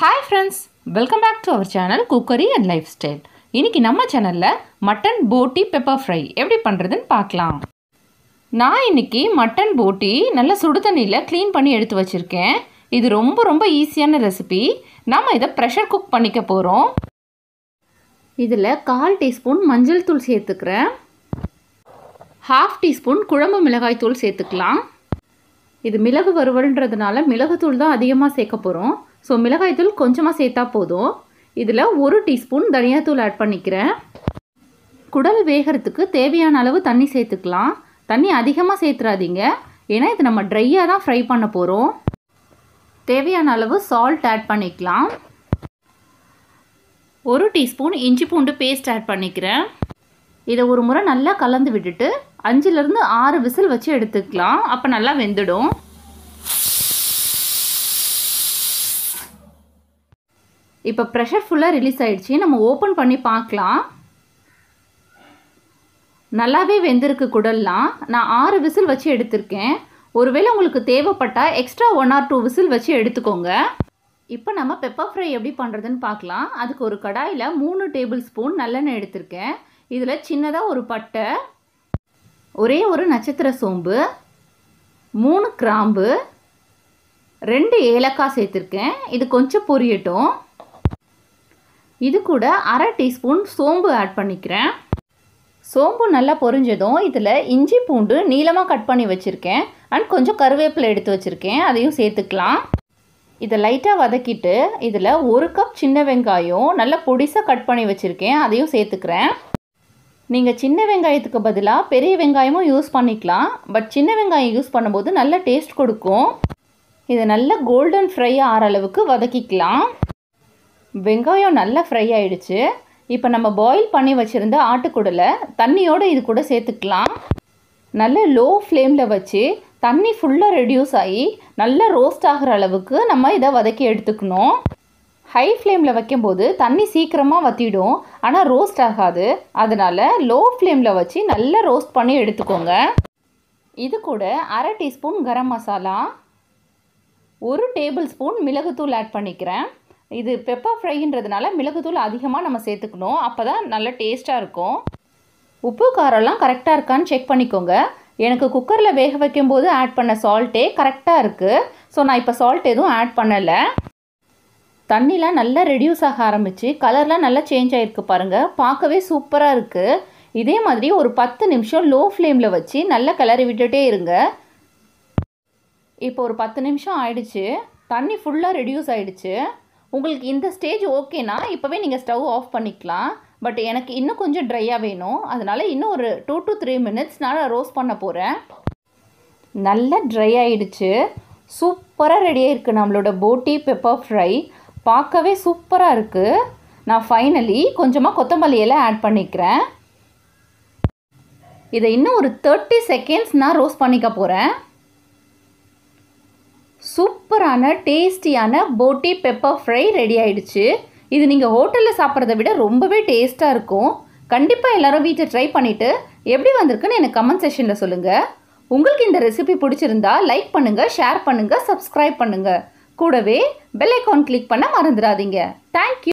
hi friends welcome back to our channel cookery and lifestyle இன்றைக்கி நம்ம சேனலில் mutton போட்டி பெப்பர் ஃப்ரை எப்படி பண்ணுறதுன்னு பார்க்கலாம் நான் இன்றைக்கி மட்டன் போட்டி நல்லா சுடு தண்ணியில் க்ளீன் பண்ணி எடுத்து வச்சுருக்கேன் இது ரொம்ப ரொம்ப ஈஸியான ரெசிபி நாம் இதை ப்ரெஷர் குக் பண்ணிக்க போகிறோம் இதில் கால் டீஸ்பூன் மஞ்சள் தூள் சேர்த்துக்கிறேன் ஹாஃப் டீஸ்பூன் குழம்பு மிளகாய் தூள் சேர்த்துக்கலாம் இது மிளகு வறுவல்ன்றதுனால மிளகுத்தூள் தான் அதிகமாக சேர்க்க போகிறோம் ஸோ மிளகாய்த்தூள் கொஞ்சமாக சேர்த்தா போதும் இதில் ஒரு டீஸ்பூன் தனியாத்தூள் ஆட் பண்ணிக்கிறேன் குடல் வேகிறதுக்கு தேவையான அளவு தண்ணி சேர்த்துக்கலாம் தண்ணி அதிகமாக சேர்த்துறாதீங்க ஏன்னா இது நம்ம ட்ரையாக தான் ஃப்ரை பண்ண போகிறோம் தேவையான அளவு சால்ட் ஆட் பண்ணிக்கலாம் ஒரு டீஸ்பூன் இஞ்சி பூண்டு பேஸ்ட் ஆட் பண்ணிக்கிறேன் இதை ஒரு முறை நல்லா கலந்து விட்டுட்டு அஞ்சுலேருந்து ஆறு விசில் வச்சு எடுத்துக்கலாம் அப்போ நல்லா வெந்துடும் இப்போ ப்ரெஷர் ஃபுல்லாக ரிலீஸ் ஆகிடுச்சி நம்ம ஓப்பன் பண்ணி பார்க்கலாம் நல்லாவே வெந்திருக்கு குடல்லாம் நான் ஆறு விசில் வச்சு எடுத்திருக்கேன் ஒருவேளை உங்களுக்கு தேவைப்பட்டால் extra one or two whistle வச்சு எடுத்துக்கோங்க இப்போ நம்ம பெப்பர் ஃப்ரை எப்படி பண்ணுறதுன்னு பார்க்கலாம் அதுக்கு ஒரு கடாயில் மூணு டேபிள் ஸ்பூன் நல்லெண்ணெய் எடுத்திருக்கேன் இதில் சின்னதாக ஒரு பட்டை ஒரே ஒரு நட்சத்திர சோம்பு மூணு கிராம்பு ரெண்டு ஏலக்காய் சேர்த்துருக்கேன் இது கொஞ்சம் பொரியட்டும் இது கூட அரை டீஸ்பூன் சோம்பு ஆட் பண்ணிக்கிறேன் சோம்பு நல்லா பொரிஞ்சதும் இதில் இஞ்சி பூண்டு நீளமாக கட் பண்ணி வச்சுருக்கேன் அண்ட் கொஞ்சம் கருவேப்பிலை எடுத்து வச்சுருக்கேன் அதையும் சேர்த்துக்கலாம் இதை லைட்டாக வதக்கிட்டு இதில் ஒரு கப் சின்ன வெங்காயம் நல்லா பொடிசாக கட் பண்ணி வச்சுருக்கேன் அதையும் சேர்த்துக்கிறேன் நீங்கள் சின்ன வெங்காயத்துக்கு பதிலாக பெரிய வெங்காயமும் யூஸ் பண்ணிக்கலாம் பட் சின்ன வெங்காயம் யூஸ் பண்ணும்போது நல்ல டேஸ்ட் கொடுக்கும் இதை நல்லா கோல்டன் ஃப்ரை ஆகிற அளவுக்கு வதக்கிக்கலாம் வெங்காயம் நல்லா ஃப்ரை ஆகிடுச்சு இப்போ நம்ம பாயில் பண்ணி வச்சுருந்த ஆட்டுக்குடலை தண்ணியோடு இது கூட சேர்த்துக்கலாம் நல்ல லோ ஃப்ளேமில் வச்சு தண்ணி ஃபுல்லாக ரெடியூஸ் ஆகி நல்லா ரோஸ்ட் ஆகிற அளவுக்கு நம்ம இதை வதக்கி எடுத்துக்கணும் ஹை ஃப்ளேமில் வைக்கும்போது தண்ணி சீக்கிரமாக வற்றிடும் ஆனால் ரோஸ்ட் ஆகாது அதனால் லோ ஃப்ளேமில் வச்சு நல்லா ரோஸ்ட் பண்ணி எடுத்துக்கோங்க இது கூட அரை டீஸ்பூன் கரம் மசாலா ஒரு டேபிள் ஸ்பூன் மிளகுத்தூள் ஆட் பண்ணிக்கிறேன் இது பெப்பர் ஃப்ரைன்றதுனால மிளகுத்தூள் அதிகமாக நம்ம சேர்த்துக்கணும் அப்போ தான் நல்ல டேஸ்ட்டாக இருக்கும் உப்பு காரம்லாம் கரெக்டாக இருக்கான்னு செக் பண்ணிக்கோங்க எனக்கு குக்கரில் வேக வைக்கும்போது ஆட் பண்ண சால்ட்டே கரெக்டாக இருக்குது ஸோ நான் இப்போ சால்ட் எதுவும் ஆட் பண்ணலை தண்ணிலாம் நல்லா ரெடியூஸ் ஆக ஆரம்பித்து கலர்லாம் நல்லா சேஞ்ச் ஆகிருக்கு பாருங்கள் பார்க்கவே சூப்பராக இருக்குது இதே மாதிரி ஒரு பத்து நிமிஷம் லோ ஃப்ளேமில் வச்சு நல்லா கலரை விட்டுட்டே இருங்க இப்போ ஒரு பத்து நிமிஷம் ஆயிடுச்சு தண்ணி ஃபுல்லாக ரெடியூஸ் ஆகிடுச்சு உங்களுக்கு இந்த ஸ்டேஜ் ஓகேனா இப்போவே நீங்கள் ஸ்டவ் ஆஃப் பண்ணிக்கலாம் பட் எனக்கு இன்னும் கொஞ்சம் ட்ரையாக வேணும் அதனால் இன்னும் ஒரு டூ டு த்ரீ மினிட்ஸ் நான் ரோஸ்ட் பண்ண போகிறேன் நல்லா ட்ரை ஆகிடுச்சு சூப்பராக ரெடியாக இருக்குது நம்மளோட போட்டி பெப்பர் ஃப்ரை பார்க்கவே சூப்பராக இருக்குது நான் ஃபைனலி கொஞ்சமாக கொத்தமல்லியெல்லாம் ஆட் பண்ணிக்கிறேன் இதை இன்னும் ஒரு தேர்ட்டி செகண்ட்ஸ் நான் ரோஸ்ட் பண்ணிக்க போகிறேன் சூப்பரான டேஸ்டியான போட்டி பெப்பர் ஃப்ரை ரெடி ஆயிடுச்சு இது நீங்கள் ஹோட்டலில் சாப்பிட்றத விட ரொம்பவே டேஸ்ட்டாக இருக்கும் கண்டிப்பாக எல்லோரும் வீட்டை ட்ரை பண்ணிவிட்டு எப்படி வந்திருக்குன்னு எனக்கு கமெண்ட் செஷனில் சொல்லுங்கள் உங்களுக்கு இந்த ரெசிபி பிடிச்சிருந்தா லைக் பண்ணுங்கள் ஷேர் பண்ணுங்கள் சப்ஸ்கிரைப் பண்ணுங்கள் கூடவே பெல் ஐக்கான் கிளிக் பண்ண மறந்துடாதீங்க தேங்க்யூ